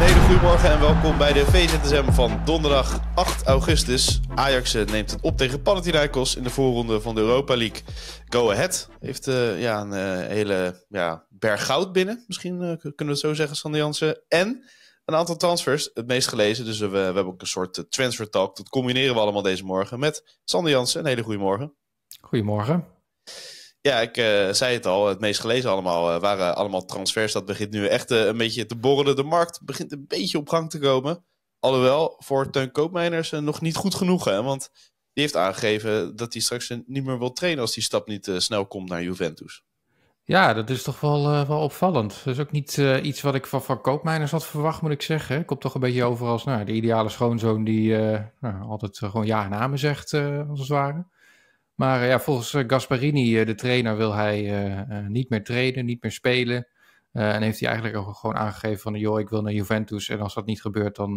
Een hele goede morgen en welkom bij de VZSM van donderdag 8 augustus. Ajax eh, neemt het op tegen Panathinaikos in de voorronde van de Europa League. Go Ahead heeft eh, ja, een eh, hele ja, berg goud binnen, misschien kunnen we het zo zeggen, Sander Jansen. En een aantal transfers, het meest gelezen. Dus we, we hebben ook een soort transfer talk. Dat combineren we allemaal deze morgen met Sander Jansen. Een hele goede morgen. Goedemorgen. Ja, ik eh, zei het al, het meest gelezen allemaal eh, waren allemaal transfers. Dat begint nu echt eh, een beetje te borrelen. De markt begint een beetje op gang te komen. Alhoewel, voor Teun Koopmeiners nog niet goed genoeg. Hè? Want die heeft aangegeven dat hij straks niet meer wil trainen als die stap niet snel komt naar Juventus. Ja, dat is toch wel, wel opvallend. Dat is ook niet iets wat ik van, van Koopmeiners had verwacht, moet ik zeggen. Ik kom toch een beetje over als nou, de ideale schoonzoon die nou, altijd gewoon ja en amen zegt, als het ware. Maar eh, ja, volgens eh, Gasparini, eh, de trainer, wil hij niet meer trainen, niet meer spelen. en heeft hij eigenlijk ook gewoon aangegeven van, joh, ik wil naar Juventus. En als dat niet gebeurt, dan,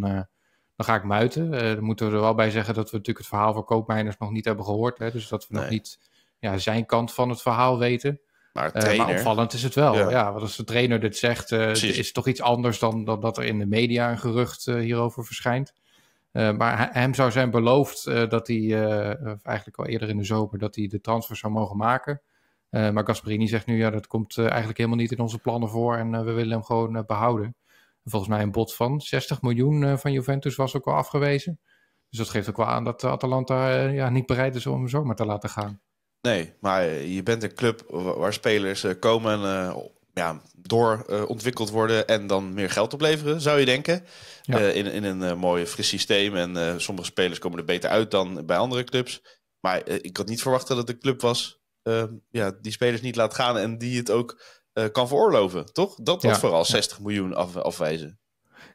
dan ga ik muiten. dan moeten we er wel bij zeggen dat we natuurlijk het verhaal van Koopmeiners nog niet hebben gehoord. Hè? Dus dat we nog niet ja, zijn kant van het verhaal weten. Maar, opvallend is het wel. Ja. want als de trainer dit zegt, is het toch iets anders dan, dan dat er in de media een gerucht hierover verschijnt. Eh, maar hem zou zijn beloofd eh, dat hij, eh, eigenlijk al eerder in de zomer, dat hij de transfer zou mogen maken. maar Gasperini zegt nu, ja, dat komt eigenlijk helemaal niet in onze plannen voor en we willen hem gewoon behouden. Volgens mij een bod van 60 miljoen van Juventus was ook al afgewezen. Dus dat geeft ook wel aan dat Atalanta ja, niet bereid is om hem zomaar te laten gaan. Nee, maar je bent een club waar spelers komen ja, doorontwikkeld eh, uh, worden en dan meer geld opleveren, zou je denken. Eh, in, in een uh, mooi fris systeem. En sommige spelers komen er beter uit dan bij andere clubs. Maar ik had niet verwacht dat de club was ehm, ja, die spelers niet laat gaan en die het ook kan veroorloven, toch? Dat was vooral 60 miljoen af, afwijzen.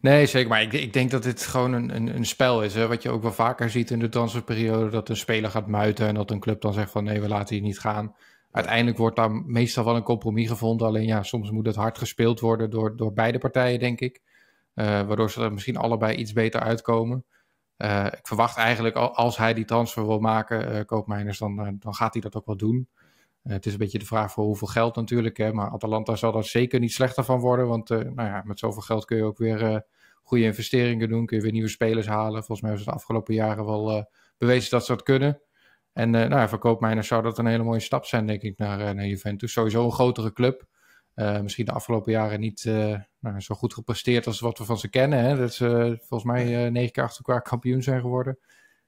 Nee, zeker. Maar ik, ik, denk dat dit gewoon een, een, een spel is. Hè? Wat je ook wel vaker ziet in de transferperiode. Dat een speler gaat muiten en dat een club dan zegt van nee, we laten die niet gaan uiteindelijk wordt daar meestal wel een compromis gevonden. Alleen ja, soms moet het hard gespeeld worden door, door beide partijen, denk ik. Eh, waardoor ze er misschien allebei iets beter uitkomen. Eh, ik verwacht eigenlijk als hij die transfer wil maken, uh, Koopmeiners, dan, dan gaat hij dat ook wel doen. het is een beetje de vraag voor hoeveel geld natuurlijk. Hè, maar Atalanta zal daar zeker niet slechter van worden. Want nou ja, met zoveel geld kun je ook weer goede investeringen doen. Kun je weer nieuwe spelers halen. Volgens mij hebben ze de afgelopen jaren wel bewezen dat ze dat kunnen. En uh, nou, verkoopmijners zou dat een hele mooie stap zijn, denk ik, naar, eh, naar Juventus. Sowieso een grotere club. Eh, misschien de afgelopen jaren niet nou, zo goed gepresteerd als wat we van ze kennen. Hè? Dat ze volgens mij negen keer achter elkaar kampioen zijn geworden.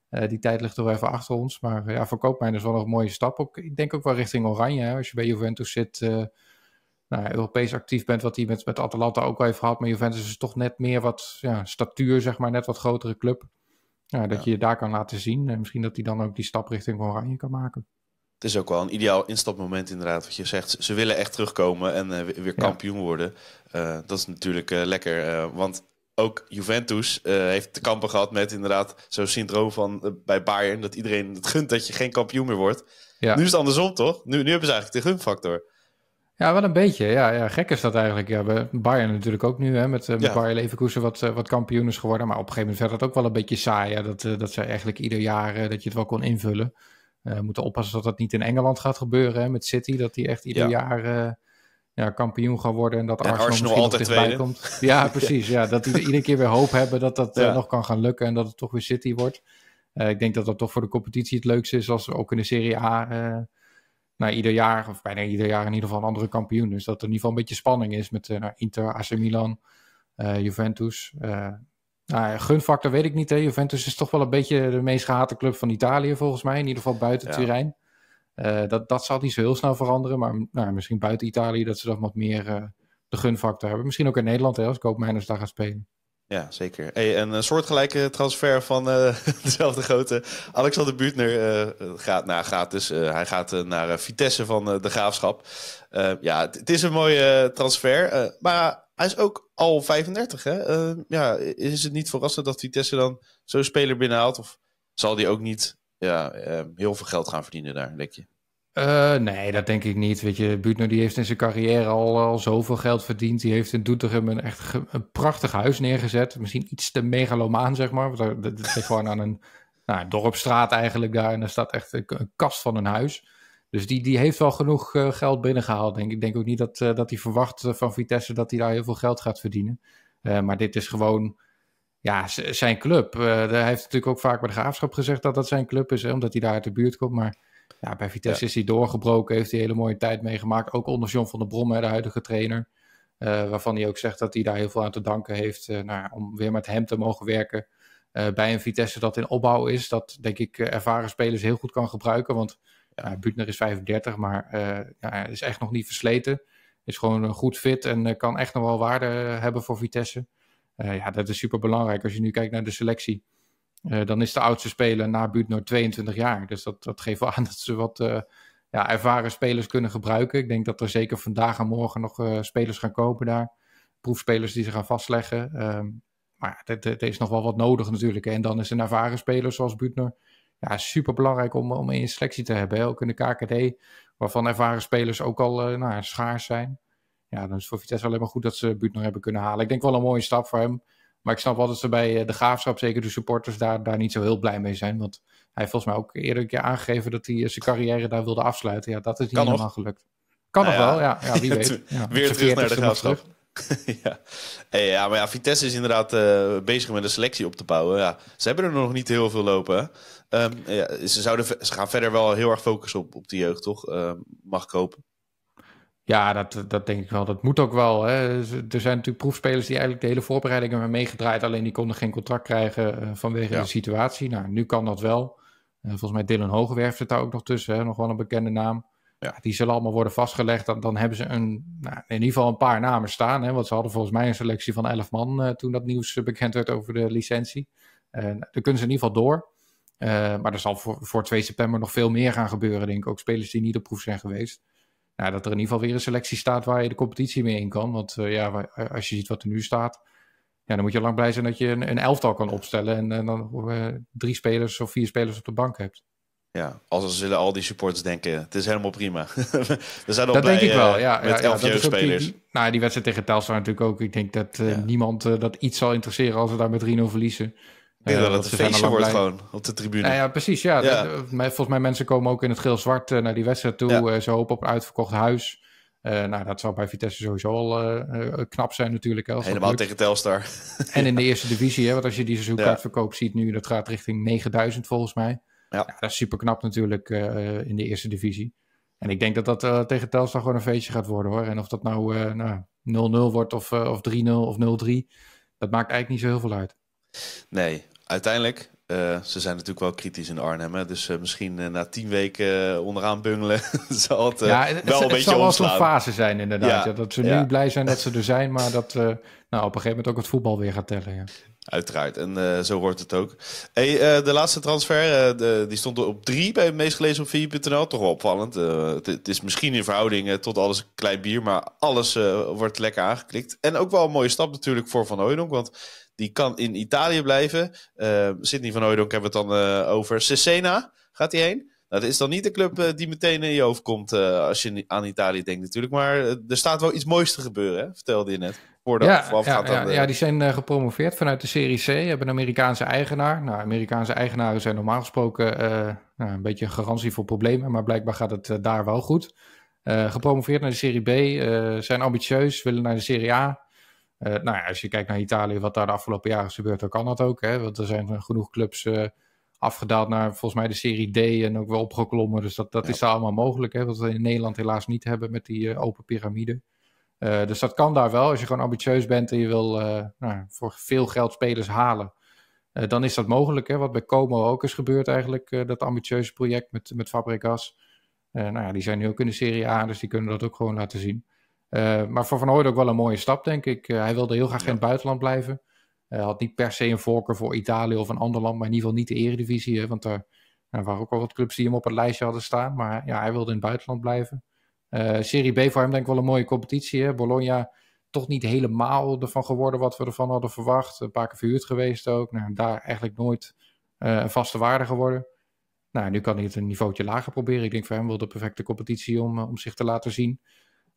die tijd ligt toch even achter ons. Maar ja, verkoopmijners dus is wel een mooie stap. Ook, ik denk ook wel richting Oranje. Hè? Als je bij Juventus zit, nou, Europees actief bent, wat hij met, met Atalanta ook al heeft gehad. Maar Juventus is toch net meer wat ja, statuur, zeg maar, net wat grotere club. Ja, dat je je daar kan laten zien. En misschien dat hij dan ook die stap richting Oranje kan maken. Het is ook wel een ideaal instapmoment inderdaad, wat je zegt. Ze willen echt terugkomen en eh, weer kampioen worden. Eh, dat is natuurlijk eh, lekker, want ook Juventus heeft te kampen gehad met inderdaad zo'n syndroom van bij Bayern. Dat iedereen het gunt dat je geen kampioen meer wordt. Ja. Nu is het andersom, toch? Nu, nu hebben ze eigenlijk de gunfactor. Ja, wel een beetje. Ja, ja, gek is dat eigenlijk. Ja, Bayern natuurlijk ook nu, hè, met, eh, met Bayern Leverkusen wat, eh, wat kampioen is geworden. Maar op een gegeven moment werd dat ook wel een beetje saai. ja dat, eh, dat ze eigenlijk ieder jaar dat je het wel kon invullen. we moeten oppassen dat dat niet in Engeland gaat gebeuren hè, met City. Dat die echt ieder jaar ja, kampioen gaan worden. En dat Arsenal, Arsenal altijd komt. Ja, precies. ja. dat die iedere keer weer hoop hebben dat dat nog kan gaan lukken. En dat het toch weer City wordt. ik denk dat dat toch voor de competitie het leukste is als we ook in de Serie A nou, ieder jaar, of bijna ieder jaar in ieder geval, een andere kampioen. Dus dat er in ieder geval een beetje spanning is met eh, nou, Inter, AC Milan, eh, Juventus. Eh, nou, gunfactor weet ik niet. Hè. Juventus is toch wel een beetje de meest gehate club van Italië, volgens mij. In ieder geval buiten ja. Turijn. dat, dat zal niet zo heel snel veranderen. Maar nou, misschien buiten Italië dat ze dan wat meer de gunfactor hebben. Misschien ook in Nederland, hè, als Koopmijners daar gaan spelen. Ja, zeker. Hey, en een eh, soortgelijke transfer van eh, dezelfde grote Alexander Buutner eh, gaat, nou, gaat dus. hij gaat naar Vitesse van de Graafschap. ja, het is een mooie transfer. maar hij is ook al 35. Hè? ja, is het niet verrassend dat Vitesse dan zo'n speler binnenhaalt? Of zal die ook niet ja, heel veel geld gaan verdienen daar, denk je? Eh, nee, dat denk ik niet. Weet je, Buutner die heeft in zijn carrière al, eh, al zoveel geld verdiend. Die heeft in Doetinchem een echt een prachtig huis neergezet. Misschien iets te megalomaan, zeg maar. Want dat is gewoon aan een nou, dorpstraat eigenlijk daar. En daar staat echt een, kast van een huis. Dus die, die heeft wel genoeg eh, geld binnengehaald, denk ik. denk ook niet dat, dat hij verwacht van Vitesse dat hij daar heel veel geld gaat verdienen. maar dit is gewoon ja, zijn club. hij heeft natuurlijk ook vaak bij de graafschap gezegd dat dat zijn club is, hè, omdat hij daar uit de buurt komt. Maar ja, bij Vitesse is hij doorgebroken, heeft hij hele mooie tijd meegemaakt. Ook onder John van der Brom, de huidige trainer. Eh, waarvan hij ook zegt dat hij daar heel veel aan te danken heeft uh, nou, om weer met hem te mogen werken. Eh, bij een Vitesse dat in opbouw is, dat denk ik ervaren spelers heel goed kan gebruiken. Want ja, is 35, maar ja, is echt nog niet versleten. Is gewoon goed fit en kan echt nog wel waarde hebben voor Vitesse. ja, dat is super belangrijk. Als je nu kijkt naar de selectie, eh, dan is de oudste speler na Buutnoord 22 jaar. Dus dat, dat geeft wel aan dat ze wat eh, ja, ervaren spelers kunnen gebruiken. Ik denk dat er zeker vandaag en morgen nog eh, spelers gaan kopen daar. Proefspelers die ze gaan vastleggen. Ehm, maar er is nog wel wat nodig natuurlijk. En dan is een ervaren speler zoals Buutner ja, super belangrijk om, om in je selectie te hebben. Hè. Ook in de KKD, waarvan ervaren spelers ook al nou, schaars zijn. Ja, dan is het voor Vitesse alleen maar goed dat ze Buutner hebben kunnen halen. Ik denk wel een mooie stap voor hem. Maar ik snap wel dat ze bij eh, de graafschap, zeker de supporters, daar, daar niet zo heel blij mee zijn. Want hij heeft volgens mij ook eerder een keer aangegeven dat hij eh, zijn carrière daar wilde afsluiten. Ja, dat is niet kan helemaal gelukt. Kan nou nog wel, ja. ja wie weet. Weer terug naar de graafschap. ja. ja, maar ja, Vitesse is inderdaad eh, bezig met een selectie op te bouwen. Ja, ze hebben er nog niet heel veel lopen. Ehm, ja, ze, zouden, gaan verder wel heel erg focussen op, op de jeugd, toch? Ehm, mag ik hopen. Ja, dat, dat denk ik wel. Dat moet ook wel. Hè. Dus, eh, er zijn natuurlijk proefspelers die eigenlijk de hele voorbereiding hebben meegedraaid. Alleen die konden geen contract krijgen eh, vanwege de situatie. Nou, nu kan dat wel. Eh, volgens mij Dylan Hogewerf zit daar ook nog tussen. Hè. Nog wel een bekende naam. Ja. Die zullen allemaal worden vastgelegd. Dan, dan hebben ze een, nou, in ieder geval een paar namen staan. Hè. Want ze hadden volgens mij een selectie van elf man toen dat nieuws bekend werd over de licentie. Uh, dan kunnen ze in ieder geval door. maar er zal voor, voor 2 september nog veel meer gaan gebeuren, denk ik. Ook spelers die niet op proef zijn geweest ja, nou, dat er in ieder geval weer een selectie staat waar je de competitie mee in kan. Want eh, ja, eh, als je ziet wat er nu staat, ja, dan moet je lang blij zijn dat je een, een elftal kan opstellen en, eh, dan drie spelers of vier spelers op de bank hebt. Ja, als zullen al die supporters denken, het is helemaal prima. We zijn al dat blij, denk ik wel, ja. Met ja, elf ja, Die, nou, die wedstrijd tegen Telstar natuurlijk ook. Ik denk dat niemand dat iets zal interesseren als we daar met Rino verliezen dat, dat het feestje wordt gewoon op de tribune. Ja, ja precies. Ja. Volgens mij mensen komen ook in het geel-zwart eh, naar die wedstrijd toe. Ja. Eh, ze hopen op een uitverkocht huis. Eh, nou, dat zou bij Vitesse sowieso al knap zijn natuurlijk. Als Helemaal tegen Telstar. en in de eerste divisie, hè, want als je die seizoenkaartverkoop ziet nu, dat gaat richting 9000 volgens mij. Ja. dat is super knap natuurlijk in de eerste divisie. En ik denk dat dat tegen Telstar gewoon een feestje gaat worden hoor. En of dat nou 0-0 nou, wordt of, of 3-0 of 0-3, dat maakt eigenlijk niet zo heel veel uit. Nee, uiteindelijk. Eh, ze zijn natuurlijk wel kritisch in Arnhem. Hè? Dus eh, misschien eh, na tien weken onderaan bungelen zal het ja, het, wel een het, zal wel zo'n fase zijn inderdaad. Ja, dat ze nu blij zijn dat ze er zijn, maar dat nou, op een gegeven moment ook het voetbal weer gaat tellen. Ja. Uiteraard, en zo hoort het ook. Hey, de laatste transfer, de, die stond op drie bij het meest gelezen op 4.nl. Toch wel opvallend. Het, is misschien in verhouding tot alles een klein bier, maar alles wordt lekker aangeklikt. En ook wel een mooie stap natuurlijk voor Van Hooydonk, want die kan in Italië blijven. Uh, Sidney van Hooydonk hebben we het dan eh, over. Cesena gaat hij heen. Nou, dat is dan niet de club eh, die meteen in je hoofd komt eh, als je aan Italië denkt natuurlijk. Maar er staat wel iets moois te gebeuren, hè? vertelde je net. Voordat ja, ja, gaat ja, de... ja, die zijn gepromoveerd vanuit de Serie C. Hebben een Amerikaanse eigenaar. Nou, Amerikaanse eigenaren zijn normaal gesproken nou, een beetje een garantie voor problemen. Maar blijkbaar gaat het daar wel goed. gepromoveerd naar de Serie B. zijn ambitieus, willen naar de Serie A. Eh, nou ja, als je kijkt naar Italië, wat daar de afgelopen jaren is gebeurd, dan kan dat ook. Hè? Want er zijn genoeg clubs eh, afgedaald naar volgens mij de Serie D en ook wel opgeklommen. Dus dat, dat is daar allemaal mogelijk. Hè? Wat we in Nederland helaas niet hebben met die eh, open piramide. dus dat kan daar wel. Als je gewoon ambitieus bent en je wil nou, voor veel geld spelers halen, dan is dat mogelijk. Hè? Wat bij Como ook is gebeurd eigenlijk, dat ambitieuze project met, met Fabregas. nou ja, die zijn nu ook in de Serie A, dus die kunnen dat ook gewoon laten zien. Eh, maar voor Van Hooyd ook wel een mooie stap, denk ik. Eh, hij wilde heel graag in het buitenland blijven. Hij eh, had niet per se een voorkeur voor Italië of een ander land, maar in ieder geval niet de eredivisie. want daar waren ook al wat clubs die hem op het lijstje hadden staan. Maar ja, hij wilde in het buitenland blijven. Serie B voor hem denk ik wel een mooie competitie. Hè. Bologna toch niet helemaal ervan geworden wat we ervan hadden verwacht. Een paar keer verhuurd geweest ook. Nou, daar eigenlijk nooit een vaste waarde geworden. Nou, nu kan hij het een niveautje lager proberen. Ik denk voor hem wel de perfecte competitie om, om zich te laten zien.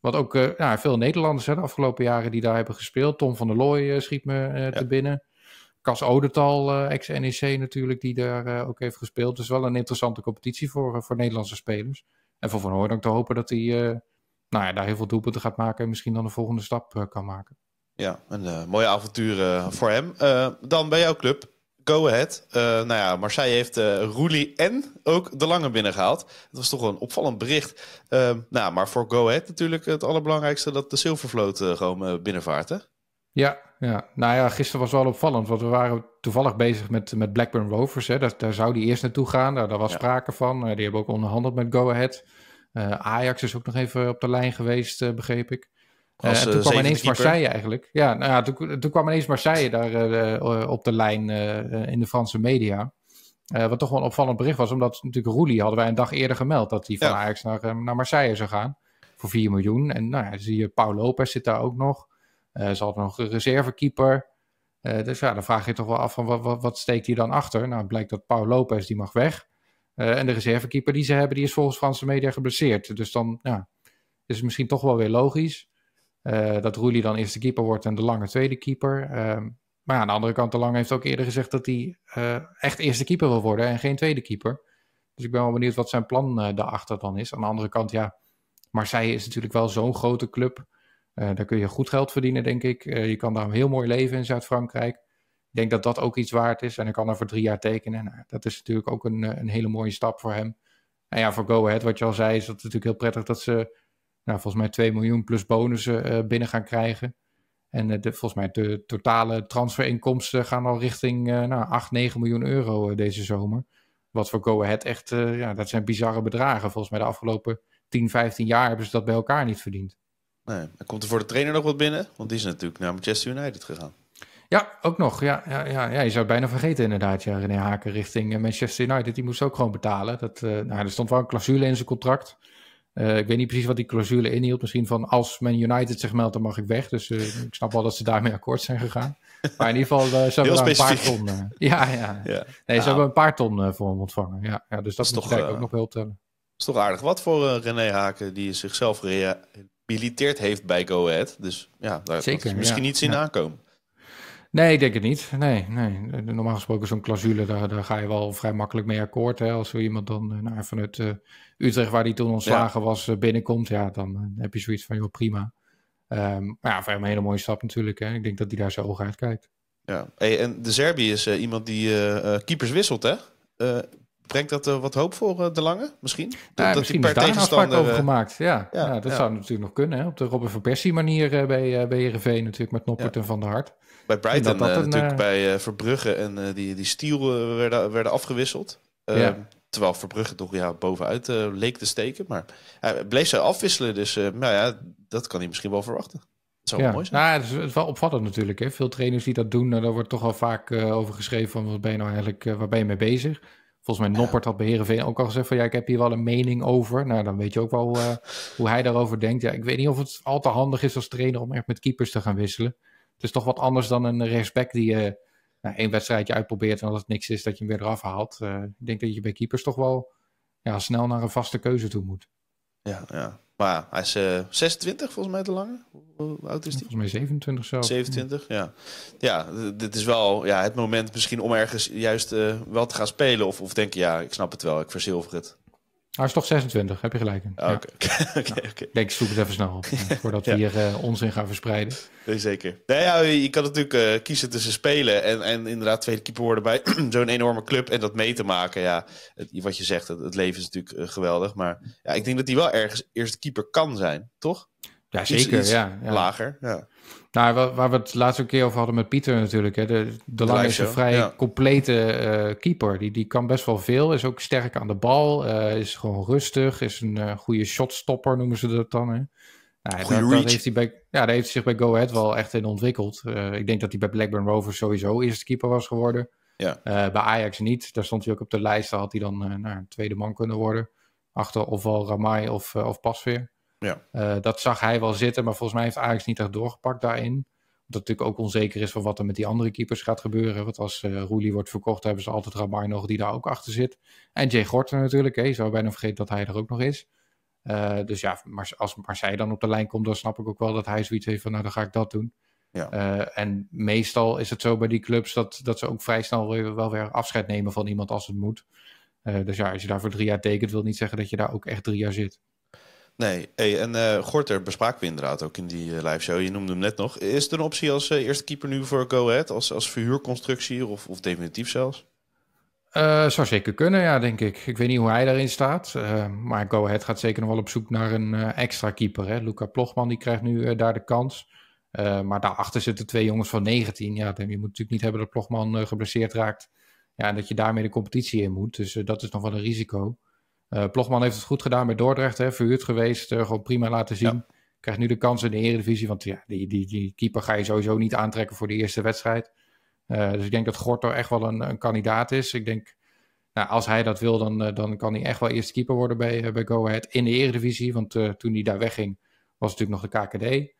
Wat ook eh, veel Nederlanders hè, de afgelopen jaren die daar hebben gespeeld. Tom van der Looy eh, schiet me er eh, te binnen. Cas Odertal ex-NEC natuurlijk, die daar ook heeft gespeeld. Dus wel een interessante competitie voor, voor Nederlandse spelers. En voor Van ook te hopen dat hij nou ja, daar heel veel doelpunten gaat maken en misschien dan de volgende stap kan maken. Ja, een uh, mooie avontuur voor hem. dan bij jouw club, Go Ahead. Eh, nou ja, Marseille heeft uh, Roelie en ook De Lange binnengehaald. Dat was toch een opvallend bericht. Eh, nou, maar voor Go Ahead natuurlijk het allerbelangrijkste... dat de Silvervloot gewoon binnenvaart, hè? Ja, ja, nou ja, gisteren was wel opvallend. Want we waren toevallig bezig met, met Blackburn Rovers. Hè. Daar, daar zou die eerst naartoe gaan. Daar, nou, daar was sprake van. die hebben ook onderhandeld met Go Ahead. Ajax is ook nog even op de lijn geweest, begreep ik. Eh, eh, toen kwam ineens Marseille eigenlijk. Ja, nou ja, toen, kwam ineens Marseille daar eh, op de lijn in de Franse media. wat toch wel een opvallend bericht was, omdat natuurlijk Roelie hadden wij een dag eerder gemeld dat hij van ja. Ajax naar, Marseille zou gaan. Voor 4 miljoen. En nou ja, zie je, Paul Lopez zit daar ook nog. Uh, ze hadden nog een reservekeeper. dus ja, dan vraag je toch wel af van wat, wat, steekt hij dan achter? Nou, het blijkt dat Paul Lopez die mag weg. en de reservekeeper die ze hebben, die is volgens Franse media geblesseerd. Dus dan ja, is het misschien toch wel weer logisch. Eh, dat Roelie dan eerste keeper wordt en de Lange tweede keeper. Ehm, maar aan de andere kant, de Lange heeft ook eerder gezegd dat hij eh, echt eerste keeper wil worden en geen tweede keeper. Dus ik ben wel benieuwd wat zijn plan eh, daarachter dan is. Aan de andere kant, ja, Marseille is natuurlijk wel zo'n grote club. daar kun je goed geld verdienen, denk ik. je kan daar een heel mooi leven in Zuid-Frankrijk. Ik denk dat dat ook iets waard is. En hij kan er voor drie jaar tekenen. Nou, dat is natuurlijk ook een, een hele mooie stap voor hem. En ja, voor Go Ahead, wat je al zei, is dat natuurlijk heel prettig dat ze nou, volgens mij 2 miljoen plus bonussen eh, binnen gaan krijgen. En eh, de, volgens mij de totale transferinkomsten gaan al richting eh, nou, 8, 9 miljoen euro deze zomer. Wat voor Go Ahead echt, ja, dat zijn bizarre bedragen. Volgens mij de afgelopen 10, 15 jaar hebben ze dat bij elkaar niet verdiend. Nee, en komt er voor de trainer nog wat binnen? Want die is natuurlijk naar Manchester United gegaan. Ja, ook nog. Ja, ja, ja, ja, je zou het bijna vergeten inderdaad. Ja, René Haken richting Manchester United. Die moest ook gewoon betalen. Dat, nou, er stond wel een clausule in zijn contract. Eh, ik weet niet precies wat die clausule inhield. Misschien van als men United zich meldt, dan mag ik weg. Dus eh, ik snap wel dat ze daarmee akkoord zijn gegaan. Maar in ieder geval uh, ze een paar ton. ja, ja. ja. Nee, ze hebben een paar ton voor hem ontvangen. Ja, ja dus dat, is toch ook nog wel tellen. is toch aardig. Wat voor René Haken die zichzelf gerehabiliteerd heeft bij Go Ahead. Dus ja, daar is misschien niet zien aankomen. Nee, ik denk het niet. Nee, nee. Normaal gesproken zo'n clausule, daar, daar ga je wel vrij makkelijk mee akkoord. Hè? Als zo iemand dan eh, nou, vanuit eh, Utrecht, waar die toen ontslagen ja. was, eh, binnenkomt, ja, dan heb je zoiets van, joh, prima. Ehm, maar ja, voor hem een hele mooie stap natuurlijk. Hè? Ik denk dat hij daar zo oog uitkijkt. Ja, en de Serbië is iemand die keepers wisselt, hè? Brengt dat wat hoop voor eh, De Lange misschien? Dat, dat misschien per tegenstander... over eh, gemaakt. Ja, ja, dat zou natuurlijk nog kunnen. Hè? Op de Robin van Persie manier eh, bij, bij RV natuurlijk met Noppert en Van der Hart. Bij Brighton dat natuurlijk bij Verbrugge en die, die Stiel werden, werden afgewisseld. Ehm, terwijl Verbrugge toch ja, bovenuit leek te steken. Maar hij bleef ze afwisselen. Dus nou ja, dat kan hij misschien wel verwachten. Zo zou ja. mooi zijn. Nou, het is, wel opvallend natuurlijk. Hè? Veel trainers die dat doen, nou, daar wordt toch al vaak over geschreven van wat ben je nou eigenlijk, waar ben je mee bezig? Volgens mij Noppert had bij Heerenveen ook al gezegd van ja, ik heb hier wel een mening over. Nou, dan weet je ook wel eh, hoe hij daarover denkt. Ja, ik weet niet of het al te handig is als trainer om echt met keepers te gaan wisselen. Het is toch wat anders dan een respect die je eh, nou, één wedstrijdje uitprobeert en als het niks is dat je hem weer eraf haalt. Eh, ik denk dat je bij keepers toch wel ja, snel naar een vaste keuze toe moet. Ja, ja. Maar hij is 26 eh, volgens mij te lange. Hoe oud is hij? Volgens mij 27 zo. 27, ja. Ja, dit is wel ja, het moment misschien om ergens juist eh, wel te gaan spelen. Of, of je ja, ik snap het wel, ik verzilver het. Hij is toch 26, heb je gelijk. Oh, oké, oké. oké. Nou, denk, zoek het even snel op, voordat we hier uh, onzin gaan verspreiden. Nee, zeker. Nou ja, je kan natuurlijk eh, kiezen tussen spelen en, en inderdaad tweede keeper worden bij zo'n enorme club en dat mee te maken. Ja, wat je zegt, het, leven is natuurlijk eh, geweldig, maar ja, ik denk dat hij wel ergens eerste keeper kan zijn, toch? Ja, zeker. ja, Lager. Ja. Nou, waar, we het laatste keer over hadden met Pieter natuurlijk. Hè. De, de, is een vrij complete eh, keeper. Die, die kan best wel veel. Is ook sterk aan de bal. Eh, is gewoon rustig. Is een uh, goede shotstopper, noemen ze dat dan. Hè. Nou, daar, heeft hij bij, ja, daar heeft hij zich bij Go Ahead wel echt in ontwikkeld. ik denk dat hij bij Blackburn Rovers sowieso eerste keeper was geworden. Ja. bij Ajax niet. Daar stond hij ook op de lijst. Daar had hij dan naar nou, tweede man kunnen worden. Achter ofwel Ramai of, of Pasveer. Ja. Eh, dat zag hij wel zitten, maar volgens mij heeft Ajax niet echt doorgepakt daarin. Omdat het natuurlijk ook onzeker is van wat er met die andere keepers gaat gebeuren. Want als uh, Roelie wordt verkocht, hebben ze altijd Ramar nog die daar ook achter zit. En Jay Gorter natuurlijk, hè. je zou bijna vergeten dat hij er ook nog is. Eh, dus ja, maar als Marseille dan op de lijn komt, dan snap ik ook wel dat hij zoiets heeft van, nou dan ga ik dat doen. Ja. en meestal is het zo bij die clubs dat, dat ze ook vrij snel weer, wel weer afscheid nemen van iemand als het moet. dus ja, als je daar voor drie jaar tekent, wil niet zeggen dat je daar ook echt drie jaar zit. Nee, en uh, Gorter bespraken we inderdaad ook in die eh, live show. Je noemde hem net nog. Is er een optie als eh, eerste keeper nu voor Go Ahead? Als, als verhuurconstructie of, of definitief zelfs? zou zeker kunnen, ja, denk ik. Ik weet niet hoe hij daarin staat. maar Go Ahead gaat zeker nog wel op zoek naar een extra keeper. Hè? Luca Plochman die krijgt nu daar de kans. maar daarachter zitten twee jongens van 19. Ja, je moet natuurlijk niet hebben dat Plochman geblesseerd raakt. Ja, en dat je daarmee de competitie in moet. Dus dat is nog wel een risico. Uh, heeft het goed gedaan bij Dordrecht, hè, verhuurd geweest, eh, gewoon prima laten zien. Krijgt nu de kans in de Eredivisie, want ja, die, die, die keeper ga je sowieso niet aantrekken voor de eerste wedstrijd. Eh, dus ik denk dat Gorto echt wel een, een kandidaat is. Ik denk, nou, als hij dat wil, dan, dan kan hij echt wel eerste keeper worden bij, bij Go Ahead in de Eredivisie. Want toen hij daar wegging, was het natuurlijk nog de KKD.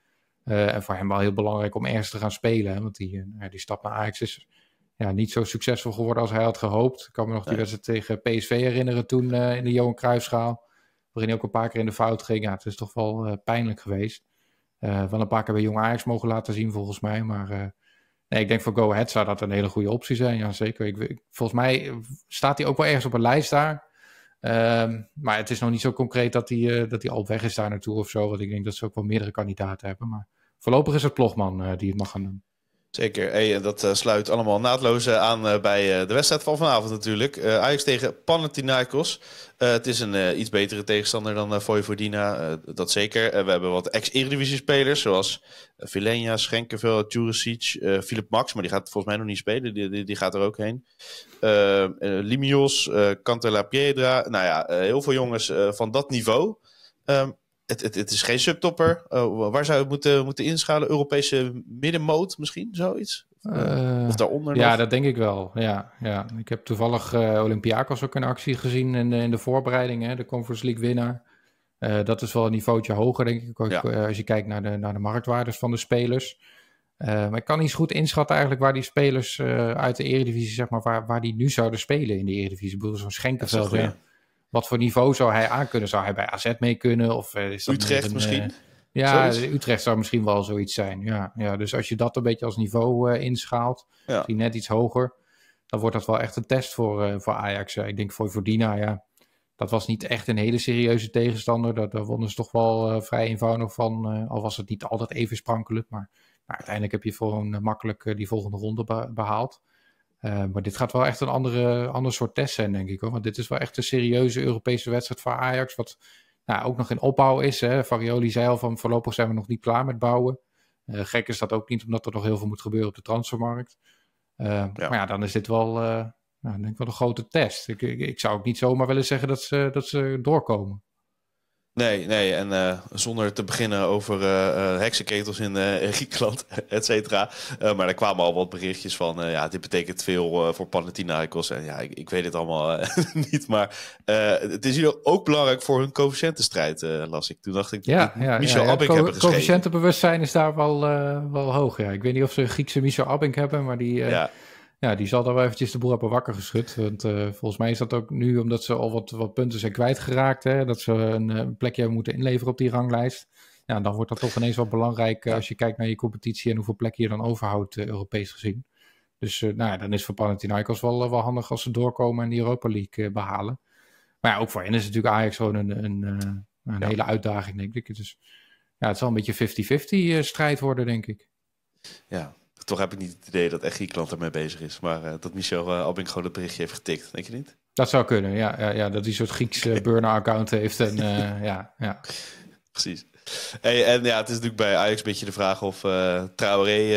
en voor hem wel heel belangrijk om ergens te gaan spelen, want die, die stap naar Ajax is ja, niet zo succesvol geworden als hij had gehoopt. Ik kan me nog die wedstrijd tegen PSV herinneren toen eh, in de Johan Cruijffschaal. Waarin hij ook een paar keer in de fout ging. het is toch wel eh, pijnlijk geweest. Uh, wel een paar keer bij Jong Ajax mogen laten zien volgens mij. Maar nee, ik denk voor Go Ahead zou dat een hele goede optie zijn. Ja, zeker. Ik, volgens mij staat hij ook wel ergens op een lijst daar. Ehm, maar het is nog niet zo concreet dat hij, dat hij al weg is daar naartoe of zo. Want ik denk dat ze ook wel meerdere kandidaten hebben. Maar voorlopig is het Plogman die het mag gaan doen. Zeker. Hey, dat eh, sluit allemaal naadloos eh, aan eh, bij de wedstrijd van vanavond natuurlijk. Uh, Ajax tegen Panathinaikos. het is een iets betere tegenstander dan Vojvodina, dat zeker. we hebben wat ex-Eredivisie-spelers, zoals Vilena, Schenkenveld, Jurisic, Filip Max. Maar die gaat volgens mij nog niet spelen, die, die, die gaat er ook heen. Limios, Cantela Piedra. Nou ja, heel veel jongens van dat niveau. Um, het, het, is geen subtopper. Eh, waar zou je moeten, moeten inschalen? Europese middenmoot misschien, zoiets? of eh, eh, daaronder Ja, dat denk ik wel. Ja, ja. Ik heb toevallig uh, Olympiakos ook in actie gezien in, in de voorbereiding. Hè, de Conference League winnaar. dat is wel een niveautje hoger, denk ik. als je kijkt naar de, naar de marktwaardes van de spelers. maar ik kan niet goed inschatten eigenlijk waar die spelers uit de Eredivisie, zeg maar, waar, waar die nu zouden spelen in de Eredivisie. Ik bedoel, zo'n Schenkenveld. Wat voor niveau zou hij aan kunnen? Zou hij bij AZ mee kunnen? Of, eh, is dat Utrecht misschien? Eh, ja, Utrecht zou misschien wel zoiets zijn. Ja, ja, dus als je dat een beetje als niveau eh, inschaalt, misschien net iets hoger, dan wordt dat wel echt een test voor, voor Ajax. ik denk voor Dina, ja, dat was niet echt een hele serieuze tegenstander. Daar, daar wonnen ze toch wel vrij eenvoudig van. al was het niet altijd even sprankelend. Maar, uiteindelijk heb je gewoon makkelijk die volgende ronde behaald. Eh, maar dit gaat wel echt een andere, ander soort test zijn, denk ik. Hoor. Want dit is wel echt een serieuze Europese wedstrijd voor Ajax. Wat nou, ook nog in opbouw is. Hè. Varioli zei al van voorlopig zijn we nog niet klaar met bouwen. Eh, gek is dat ook niet, omdat er nog heel veel moet gebeuren op de transfermarkt. Eh, maar ja, dan is dit wel, nou, denk ik wel een grote test. Ik, ik, ik, zou ook niet zomaar willen zeggen dat ze, dat ze doorkomen. Nee, nee. En eh, zonder te beginnen over eh, eh, heksenketels in Griekenland, et cetera. maar er kwamen al wat berichtjes van, ja, dit betekent veel voor Panathinaikos. En ja, ik, ik weet het allemaal niet. Maar het is hier ook belangrijk voor hun coëfficiëntenstrijd, las ik. Toen dacht ik, ja, ja, Michel ja, Abink hebben geschreven. Coëfficiëntenbewustzijn is daar wel, wel hoog, ja. Ik weet niet of ze een Griekse Michel Abink hebben, maar die... Ja, die zal dan wel eventjes de boel hebben wakker geschud. Want eh, volgens mij is dat ook nu omdat ze al wat, wat punten zijn kwijtgeraakt. Hè, dat ze een, eh, een plekje moeten inleveren op die ranglijst. Ja, dan wordt dat toch ineens wel belangrijk eh, als je kijkt naar je competitie en hoeveel plekken je dan overhoudt, Europees gezien. Dus nou ja, dan is voor Panathinaikos wel, wel handig als ze doorkomen en die Europa League behalen. Maar ja, ook voor hen is natuurlijk Ajax gewoon een, een, een hele uitdaging, denk ik. Dus ja, het zal een beetje 50-50 strijd worden, denk ik. Ja, toch heb ik niet het idee dat echt Griekenland ermee bezig is. Maar eh, dat Michel uh, gewoon het berichtje heeft getikt, denk je niet? Dat zou kunnen, ja. ja, ja dat die soort Griekse okay. burner-account heeft. En, eh, ja, ja. Precies. Hey, en ja, het is natuurlijk bij Ajax een beetje de vraag of uh, Traoré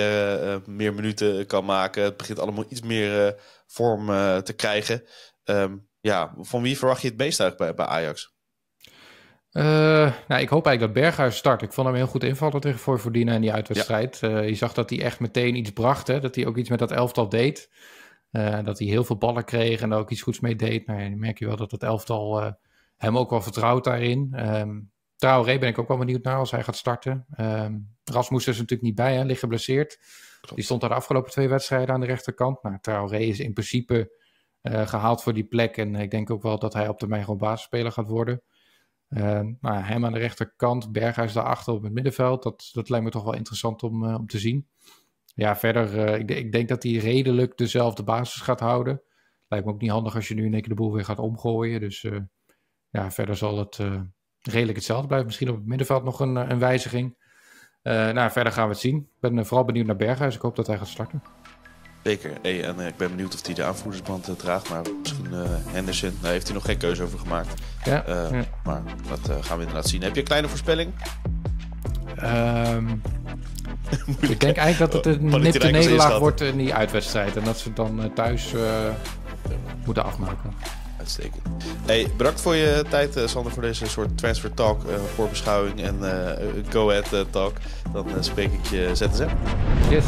meer minuten kan maken. Het begint allemaal iets meer vorm te krijgen. Ehm, ja, van wie verwacht je het meest eigenlijk bij, bij Ajax? Eh, nou, ik hoop eigenlijk dat Berghuis start. Ik vond hem heel goed invallen tegen Voorverdien in die uitwedstrijd. Eh, je zag dat hij echt meteen iets bracht. Hè? Dat hij ook iets met dat elftal deed. Eh, dat hij heel veel ballen kreeg en daar ook iets goeds mee deed. Nou, dan merk je wel dat dat elftal hem ook wel vertrouwt daarin. Um, Traoré ben ik ook wel benieuwd naar als hij gaat starten. Um, Rasmus is natuurlijk niet bij, hè, ligt geblesseerd. Die stond daar de afgelopen twee wedstrijden aan de rechterkant. Nou, Traoré is in principe gehaald voor die plek. En ik denk ook wel dat hij op termijn gewoon basisspeler gaat worden maar ehm, nou hem aan de rechterkant, Berghuis daarachter op het middenveld, dat, dat lijkt me toch wel interessant om, eh, om te zien. Ja, verder, eh, ik, ik denk dat hij redelijk dezelfde basis gaat houden. Lijkt me ook niet handig als je nu in één keer de boel weer gaat omgooien. Dus eh, ja, verder zal het redelijk hetzelfde blijven. Misschien op het middenveld nog een, een wijziging. Uh, nou, verder gaan we het zien. Ik ben vooral benieuwd naar Berghuis. Ik hoop dat hij gaat starten. Zeker. Hey, en eh, ik ben benieuwd of hij de aanvoerdersband eh, draagt. Maar misschien eh, Henderson. Daar nou, heeft hij nog geen keuze over gemaakt. Ja, Maar dat gaan we inderdaad zien. Heb je een kleine voorspelling? Um, ik denk eigenlijk dat het een nipte nederlaag wordt in die uitwedstrijd. En dat ze dan thuis moeten afmaken. Uitstekend. Hey, bedankt voor je tijd, Sander, voor deze soort transfer talk, uh, voorbeschouwing en go-ahead talk. Dan spreek ik je ZSM. Yes.